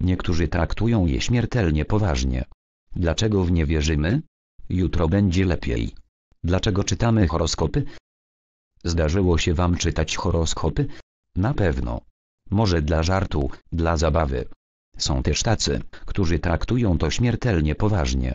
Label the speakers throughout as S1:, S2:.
S1: Niektórzy traktują je śmiertelnie poważnie. Dlaczego w nie wierzymy? Jutro będzie lepiej. Dlaczego czytamy horoskopy? Zdarzyło się wam czytać horoskopy? Na pewno. Może dla żartu, dla zabawy. Są też tacy, którzy traktują to śmiertelnie poważnie.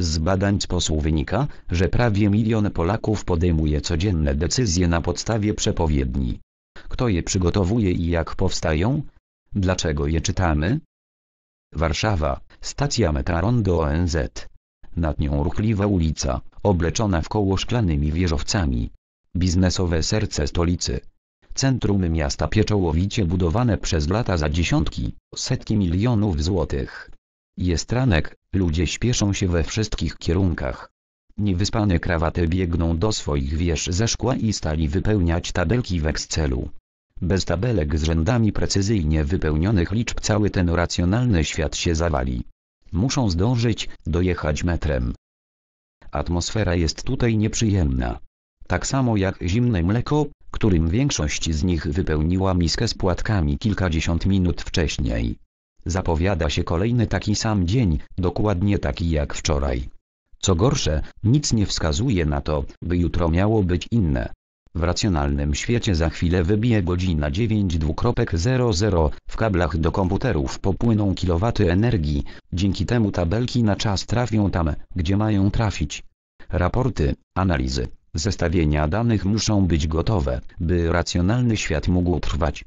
S1: Z badań sposób wynika, że prawie milion Polaków podejmuje codzienne decyzje na podstawie przepowiedni. Kto je przygotowuje i jak powstają? Dlaczego je czytamy? Warszawa, stacja metra Rondo ONZ. Nad nią ruchliwa ulica, obleczona w koło szklanymi wieżowcami. Biznesowe serce stolicy. Centrum miasta pieczołowicie budowane przez lata za dziesiątki, setki milionów złotych. Jest ranek, ludzie śpieszą się we wszystkich kierunkach. Niewyspane krawaty biegną do swoich wież ze szkła i stali wypełniać tabelki w Excelu. Bez tabelek z rzędami precyzyjnie wypełnionych liczb cały ten racjonalny świat się zawali. Muszą zdążyć, dojechać metrem. Atmosfera jest tutaj nieprzyjemna. Tak samo jak zimne mleko, którym większość z nich wypełniła miskę z płatkami kilkadziesiąt minut wcześniej. Zapowiada się kolejny taki sam dzień, dokładnie taki jak wczoraj. Co gorsze, nic nie wskazuje na to, by jutro miało być inne. W racjonalnym świecie za chwilę wybije godzina 9.00, w kablach do komputerów popłyną kilowaty energii, dzięki temu tabelki na czas trafią tam, gdzie mają trafić. Raporty, analizy, zestawienia danych muszą być gotowe, by racjonalny świat mógł trwać.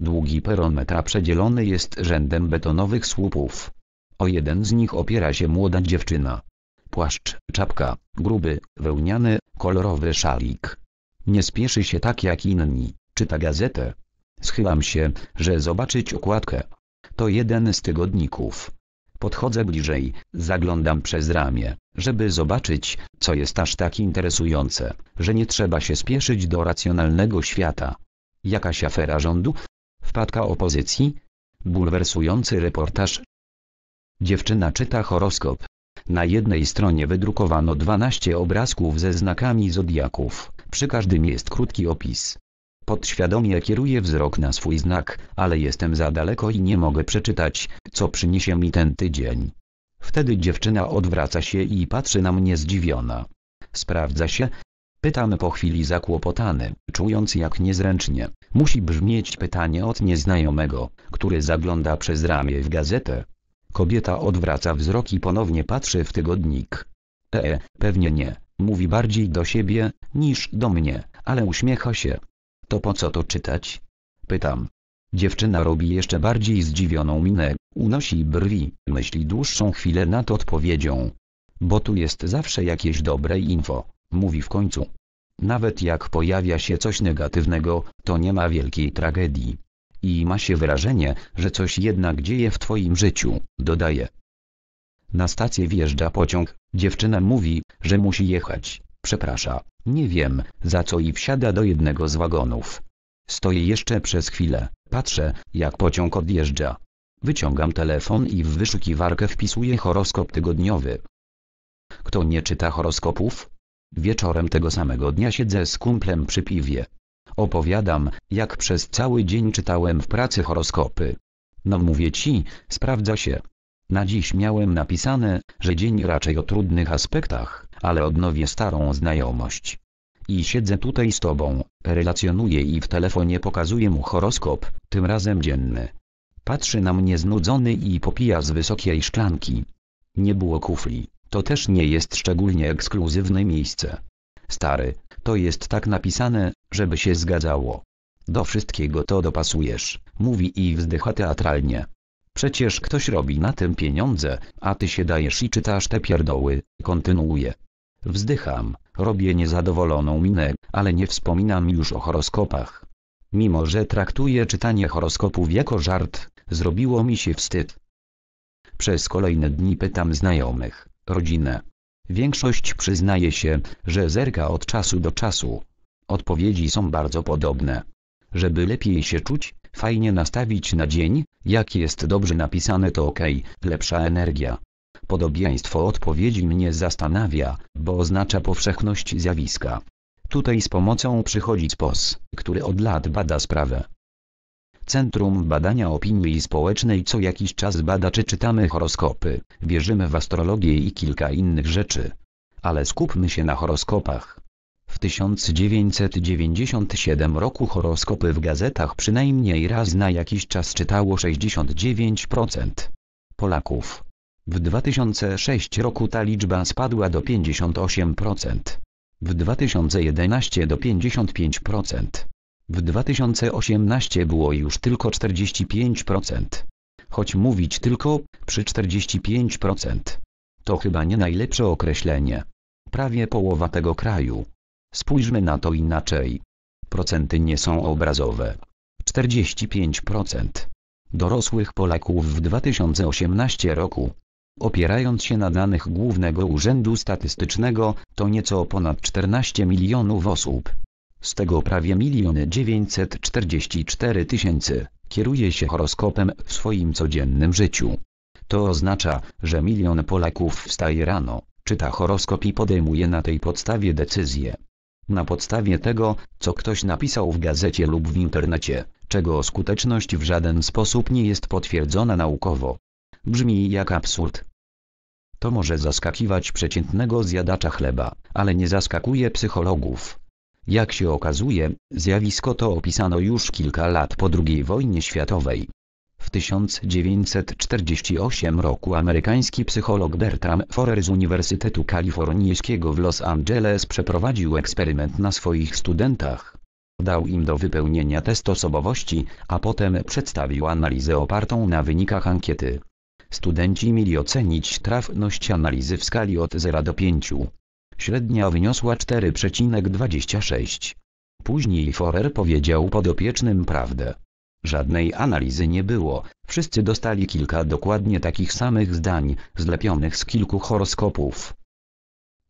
S1: Długi peron metra przedzielony jest rzędem betonowych słupów. O jeden z nich opiera się młoda dziewczyna. Płaszcz, czapka, gruby, wełniany, kolorowy szalik nie spieszy się tak jak inni, czyta gazetę. Schylam się, że zobaczyć okładkę. To jeden z tygodników. Podchodzę bliżej, zaglądam przez ramię, żeby zobaczyć, co jest aż tak interesujące, że nie trzeba się spieszyć do racjonalnego świata. Jakaś afera rządu? Wpadka opozycji? Bulwersujący reportaż? Dziewczyna czyta horoskop. Na jednej stronie wydrukowano 12 obrazków ze znakami zodiaków. Przy każdym jest krótki opis. Podświadomie kieruję wzrok na swój znak, ale jestem za daleko i nie mogę przeczytać, co przyniesie mi ten tydzień. Wtedy dziewczyna odwraca się i patrzy na mnie zdziwiona. Sprawdza się? Pytam po chwili zakłopotany, czując jak niezręcznie. Musi brzmieć pytanie od nieznajomego, który zagląda przez ramię w gazetę. Kobieta odwraca wzrok i ponownie patrzy w tygodnik. E, pewnie nie. Mówi bardziej do siebie, niż do mnie, ale uśmiecha się. To po co to czytać? Pytam. Dziewczyna robi jeszcze bardziej zdziwioną minę, unosi brwi, myśli dłuższą chwilę nad odpowiedzią. Bo tu jest zawsze jakieś dobre info, mówi w końcu. Nawet jak pojawia się coś negatywnego, to nie ma wielkiej tragedii. I ma się wrażenie, że coś jednak dzieje w twoim życiu, dodaje. Na stację wjeżdża pociąg, Dziewczyna mówi, że musi jechać, przeprasza, nie wiem, za co i wsiada do jednego z wagonów. Stoję jeszcze przez chwilę, patrzę, jak pociąg odjeżdża. Wyciągam telefon i w wyszukiwarkę wpisuję horoskop tygodniowy. Kto nie czyta horoskopów? Wieczorem tego samego dnia siedzę z kumplem przy piwie. Opowiadam, jak przez cały dzień czytałem w pracy horoskopy. No mówię ci, sprawdza się, na dziś miałem napisane, że dzień raczej o trudnych aspektach, ale odnowię starą znajomość. I siedzę tutaj z tobą, relacjonuję i w telefonie pokazuję mu horoskop, tym razem dzienny. Patrzy na mnie znudzony i popija z wysokiej szklanki. Nie było kufli, to też nie jest szczególnie ekskluzywne miejsce. Stary, to jest tak napisane, żeby się zgadzało. Do wszystkiego to dopasujesz, mówi i wzdycha teatralnie. Przecież ktoś robi na tym pieniądze, a ty się dajesz i czytasz te pierdoły, kontynuuje. Wzdycham, robię niezadowoloną minę, ale nie wspominam już o horoskopach. Mimo że traktuję czytanie horoskopów jako żart, zrobiło mi się wstyd. Przez kolejne dni pytam znajomych, rodzinę. Większość przyznaje się, że zerka od czasu do czasu. Odpowiedzi są bardzo podobne. Żeby lepiej się czuć, fajnie nastawić na dzień, jak jest dobrze napisane to ok, lepsza energia. Podobieństwo odpowiedzi mnie zastanawia, bo oznacza powszechność zjawiska. Tutaj z pomocą przychodzi POS, który od lat bada sprawę. Centrum Badania Opinii Społecznej co jakiś czas bada czy czytamy horoskopy, wierzymy w astrologię i kilka innych rzeczy. Ale skupmy się na horoskopach. W 1997 roku horoskopy w gazetach przynajmniej raz na jakiś czas czytało 69% Polaków. W 2006 roku ta liczba spadła do 58%. W 2011 do 55%. W 2018 było już tylko 45%. Choć mówić tylko, przy 45%. To chyba nie najlepsze określenie. Prawie połowa tego kraju Spójrzmy na to inaczej. Procenty nie są obrazowe. 45% dorosłych Polaków w 2018 roku. Opierając się na danych Głównego Urzędu Statystycznego, to nieco ponad 14 milionów osób. Z tego prawie miliony 944 tysięcy kieruje się horoskopem w swoim codziennym życiu. To oznacza, że milion Polaków wstaje rano, czyta horoskop i podejmuje na tej podstawie decyzje na podstawie tego, co ktoś napisał w gazecie lub w internecie, czego skuteczność w żaden sposób nie jest potwierdzona naukowo. Brzmi jak absurd. To może zaskakiwać przeciętnego zjadacza chleba, ale nie zaskakuje psychologów. Jak się okazuje, zjawisko to opisano już kilka lat po II wojnie światowej. W 1948 roku amerykański psycholog Bertram Forer z Uniwersytetu Kalifornijskiego w Los Angeles przeprowadził eksperyment na swoich studentach. Dał im do wypełnienia test osobowości, a potem przedstawił analizę opartą na wynikach ankiety. Studenci mieli ocenić trafność analizy w skali od 0 do 5. Średnia wyniosła 4,26. Później Forer powiedział podopiecznym prawdę. Żadnej analizy nie było, wszyscy dostali kilka dokładnie takich samych zdań, zlepionych z kilku horoskopów.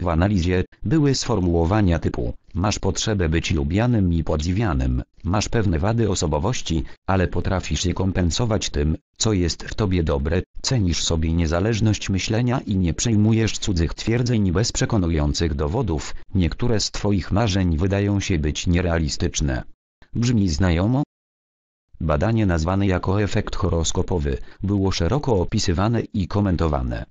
S1: W analizie były sformułowania typu masz potrzebę być lubianym i podziwianym, masz pewne wady osobowości, ale potrafisz je kompensować tym, co jest w tobie dobre, cenisz sobie niezależność myślenia i nie przejmujesz cudzych twierdzeń bez przekonujących dowodów, niektóre z twoich marzeń wydają się być nierealistyczne. Brzmi znajomo? Badanie nazwane jako efekt horoskopowy było szeroko opisywane i komentowane.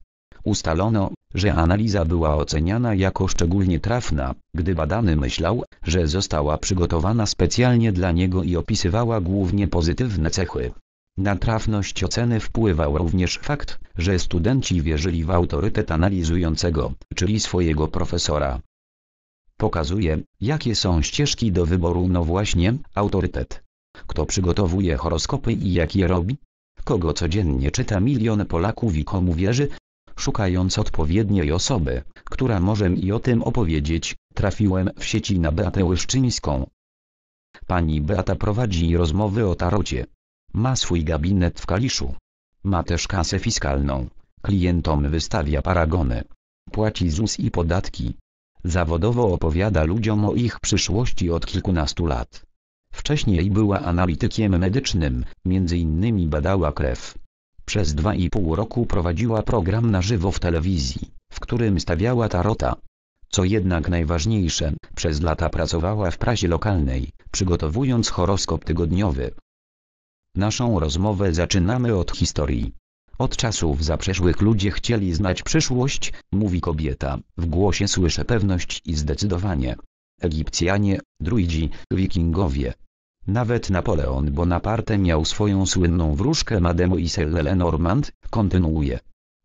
S1: Ustalono, że analiza była oceniana jako szczególnie trafna, gdy badany myślał, że została przygotowana specjalnie dla niego i opisywała głównie pozytywne cechy. Na trafność oceny wpływał również fakt, że studenci wierzyli w autorytet analizującego, czyli swojego profesora. Pokazuje, jakie są ścieżki do wyboru no właśnie, autorytet. Kto przygotowuje horoskopy i jak je robi? Kogo codziennie czyta milion Polaków i komu wierzy? Szukając odpowiedniej osoby, która może mi o tym opowiedzieć, trafiłem w sieci na Beatę Łyszczyńską. Pani Beata prowadzi rozmowy o tarocie. Ma swój gabinet w Kaliszu. Ma też kasę fiskalną. Klientom wystawia paragony. Płaci ZUS i podatki. Zawodowo opowiada ludziom o ich przyszłości od kilkunastu lat. Wcześniej była analitykiem medycznym, między innymi badała krew. Przez dwa i pół roku prowadziła program na żywo w telewizji, w którym stawiała tarota. Co jednak najważniejsze, przez lata pracowała w prasie lokalnej, przygotowując horoskop tygodniowy. Naszą rozmowę zaczynamy od historii. Od czasów zaprzeszłych ludzie chcieli znać przyszłość, mówi kobieta, w głosie słyszę pewność i zdecydowanie. Egipcjanie, druidzi, wikingowie, nawet Napoleon Bonaparte miał swoją słynną wróżkę Madame Lenormand, kontynuuje.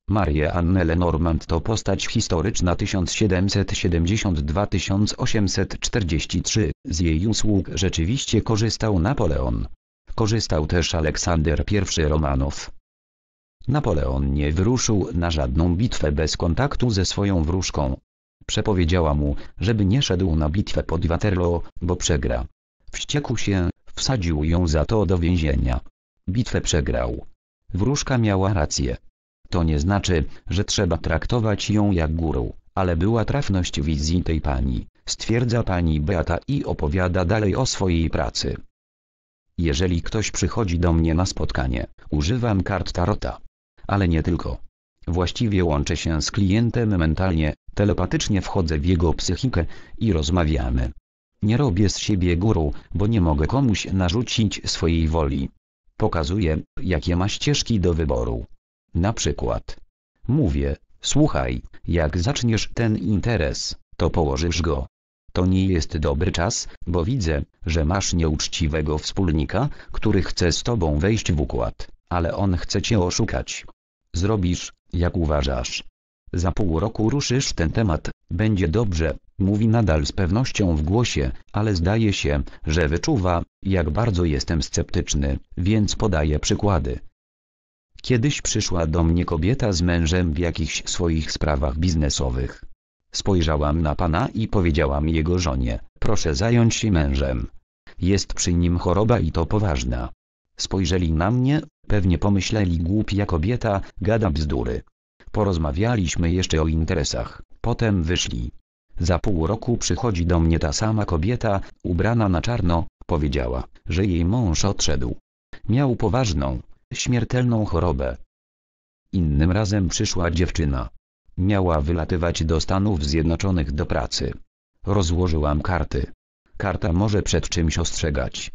S1: Marie Anne Lenormand to postać historyczna 1772-1843, z jej usług rzeczywiście korzystał Napoleon. Korzystał też Aleksander I Romanow. Napoleon nie wyruszył na żadną bitwę bez kontaktu ze swoją wróżką. Przepowiedziała mu, żeby nie szedł na bitwę pod Waterloo, bo przegra. Wściekł się, wsadził ją za to do więzienia. Bitwę przegrał. Wróżka miała rację. To nie znaczy, że trzeba traktować ją jak górę, ale była trafność wizji tej pani, stwierdza pani Beata i opowiada dalej o swojej pracy. Jeżeli ktoś przychodzi do mnie na spotkanie, używam kart tarota. Ale nie tylko. Właściwie łączę się z klientem mentalnie, telepatycznie wchodzę w jego psychikę i rozmawiamy. Nie robię z siebie guru, bo nie mogę komuś narzucić swojej woli. Pokazuję, jakie ma ścieżki do wyboru. Na przykład. Mówię, słuchaj, jak zaczniesz ten interes, to położysz go. To nie jest dobry czas, bo widzę, że masz nieuczciwego wspólnika, który chce z tobą wejść w układ, ale on chce cię oszukać. Zrobisz, jak uważasz, za pół roku ruszysz ten temat, będzie dobrze, mówi nadal z pewnością w głosie, ale zdaje się, że wyczuwa, jak bardzo jestem sceptyczny, więc podaje przykłady. Kiedyś przyszła do mnie kobieta z mężem w jakichś swoich sprawach biznesowych. Spojrzałam na pana i powiedziałam jego żonie, proszę zająć się mężem. Jest przy nim choroba i to poważna. Spojrzeli na mnie, pewnie pomyśleli głupia kobieta, gada bzdury. Porozmawialiśmy jeszcze o interesach, potem wyszli. Za pół roku przychodzi do mnie ta sama kobieta, ubrana na czarno, powiedziała, że jej mąż odszedł. Miał poważną, śmiertelną chorobę. Innym razem przyszła dziewczyna. Miała wylatywać do Stanów Zjednoczonych do pracy. Rozłożyłam karty. Karta może przed czymś ostrzegać.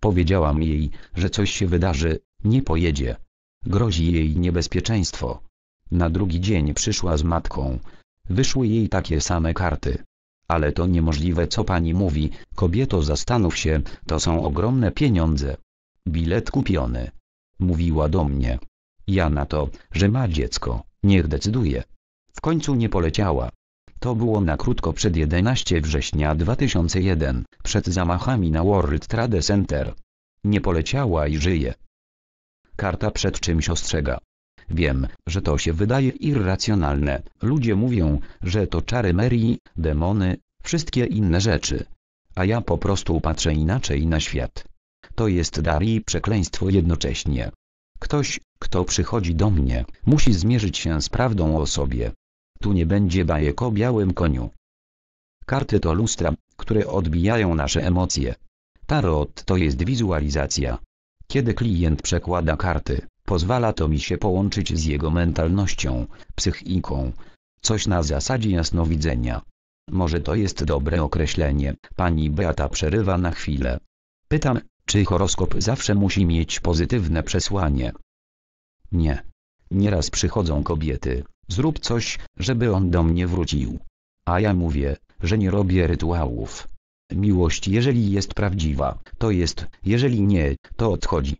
S1: Powiedziałam jej, że coś się wydarzy, nie pojedzie. Grozi jej niebezpieczeństwo. Na drugi dzień przyszła z matką. Wyszły jej takie same karty. Ale to niemożliwe co pani mówi, kobieto zastanów się, to są ogromne pieniądze. Bilet kupiony. Mówiła do mnie. Ja na to, że ma dziecko, niech decyduje. W końcu nie poleciała. To było na krótko przed 11 września 2001, przed zamachami na World Trade Center. Nie poleciała i żyje. Karta przed czymś ostrzega. Wiem, że to się wydaje irracjonalne. Ludzie mówią, że to czary Merii, demony, wszystkie inne rzeczy. A ja po prostu patrzę inaczej na świat. To jest dar i przekleństwo jednocześnie. Ktoś, kto przychodzi do mnie, musi zmierzyć się z prawdą o sobie. Tu nie będzie bajek o białym koniu. Karty to lustra, które odbijają nasze emocje. Tarot to jest wizualizacja. Kiedy klient przekłada karty, Pozwala to mi się połączyć z jego mentalnością, psychiką. Coś na zasadzie jasnowidzenia. Może to jest dobre określenie, pani Beata przerywa na chwilę. Pytam, czy horoskop zawsze musi mieć pozytywne przesłanie? Nie. Nieraz przychodzą kobiety, zrób coś, żeby on do mnie wrócił. A ja mówię, że nie robię rytuałów. Miłość jeżeli jest prawdziwa, to jest, jeżeli nie, to odchodzi.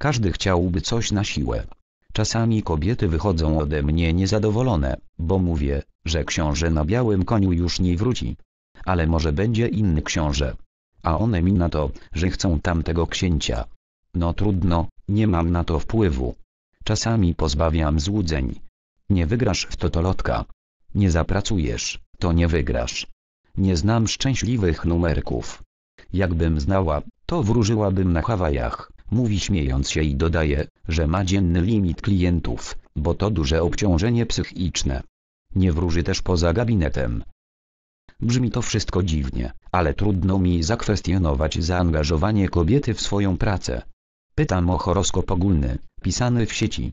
S1: Każdy chciałby coś na siłę. Czasami kobiety wychodzą ode mnie niezadowolone, bo mówię, że książę na białym koniu już nie wróci. Ale może będzie inny książę. A one mi na to, że chcą tamtego księcia. No trudno, nie mam na to wpływu. Czasami pozbawiam złudzeń. Nie wygrasz w totolotka. Nie zapracujesz, to nie wygrasz. Nie znam szczęśliwych numerków. Jakbym znała, to wróżyłabym na Hawajach mówi śmiejąc się i dodaje, że ma dzienny limit klientów, bo to duże obciążenie psychiczne. Nie wróży też poza gabinetem. Brzmi to wszystko dziwnie, ale trudno mi zakwestionować zaangażowanie kobiety w swoją pracę. Pytam o horoskop ogólny, pisany w sieci.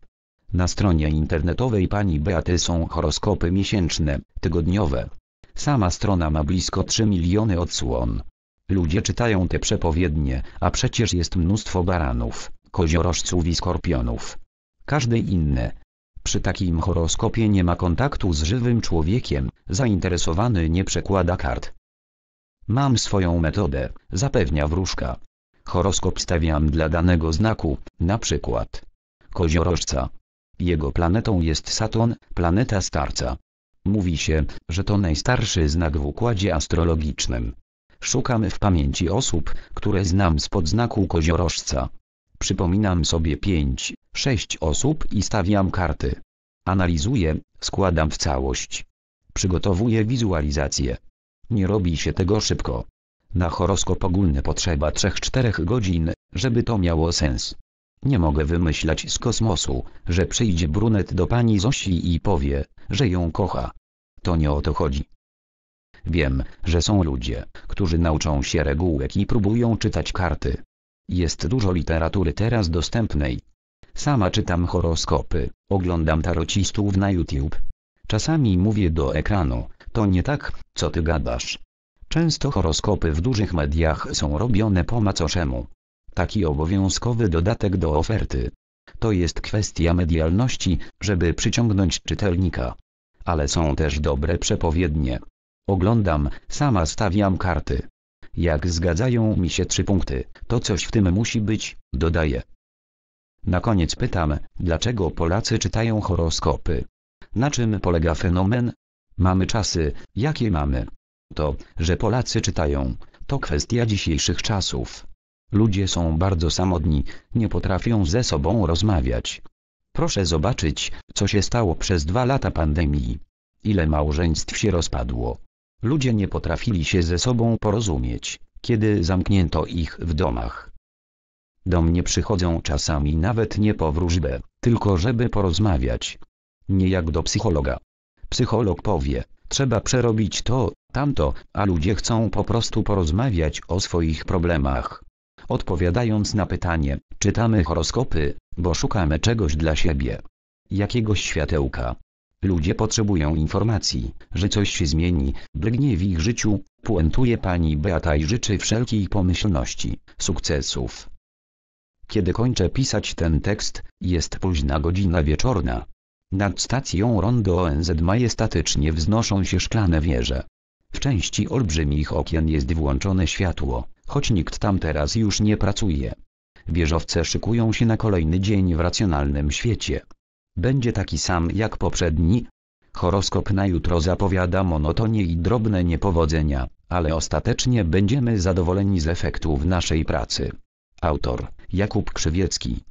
S1: Na stronie internetowej pani Beaty są horoskopy miesięczne, tygodniowe. Sama strona ma blisko 3 miliony odsłon. Ludzie czytają te przepowiednie, a przecież jest mnóstwo baranów, koziorożców i skorpionów. Każdy inny. Przy takim horoskopie nie ma kontaktu z żywym człowiekiem, zainteresowany nie przekłada kart. Mam swoją metodę, zapewnia wróżka. Horoskop stawiam dla danego znaku, na przykład koziorożca. Jego planetą jest Saturn, planeta starca. Mówi się, że to najstarszy znak w układzie astrologicznym. Szukam w pamięci osób, które znam z podznaku koziorożca. Przypominam sobie pięć, sześć osób i stawiam karty. Analizuję, składam w całość. Przygotowuję wizualizację. Nie robi się tego szybko. Na horoskop ogólny potrzeba 3-4 godzin, żeby to miało sens. Nie mogę wymyślać z kosmosu, że przyjdzie brunet do pani Zosi i powie, że ją kocha. To nie o to chodzi. Wiem, że są ludzie, którzy nauczą się regułek i próbują czytać karty. Jest dużo literatury teraz dostępnej. Sama czytam horoskopy, oglądam tarocistów na YouTube. Czasami mówię do ekranu, to nie tak, co ty gadasz. Często horoskopy w dużych mediach są robione po macoszemu. Taki obowiązkowy dodatek do oferty. To jest kwestia medialności, żeby przyciągnąć czytelnika. Ale są też dobre przepowiednie, Oglądam, sama stawiam karty. Jak zgadzają mi się trzy punkty, to coś w tym musi być, dodaję. Na koniec pytam, dlaczego Polacy czytają horoskopy? Na czym polega fenomen? Mamy czasy, jakie mamy. To, że Polacy czytają, to kwestia dzisiejszych czasów. Ludzie są bardzo samodni, nie potrafią ze sobą rozmawiać. Proszę zobaczyć, co się stało przez dwa lata pandemii. Ile małżeństw się rozpadło. Ludzie nie potrafili się ze sobą porozumieć, kiedy zamknięto ich w domach. Do mnie przychodzą czasami nawet nie po wróżbę, tylko żeby porozmawiać. Nie jak do psychologa. Psycholog powie, trzeba przerobić to, tamto, a ludzie chcą po prostu porozmawiać o swoich problemach. Odpowiadając na pytanie, czytamy horoskopy, bo szukamy czegoś dla siebie. Jakiegoś światełka. Ludzie potrzebują informacji, że coś się zmieni, drgnie w ich życiu, puentuje pani Beata i życzy wszelkiej pomyślności, sukcesów. Kiedy kończę pisać ten tekst, jest późna godzina wieczorna. Nad stacją Rondo ONZ majestatycznie wznoszą się szklane wieże. W części olbrzymich okien jest włączone światło, choć nikt tam teraz już nie pracuje. Wieżowce szykują się na kolejny dzień w racjonalnym świecie będzie taki sam jak poprzedni. Horoskop na jutro zapowiada monotonię i drobne niepowodzenia, ale ostatecznie będziemy zadowoleni z efektów naszej pracy. Autor Jakub Krzywiecki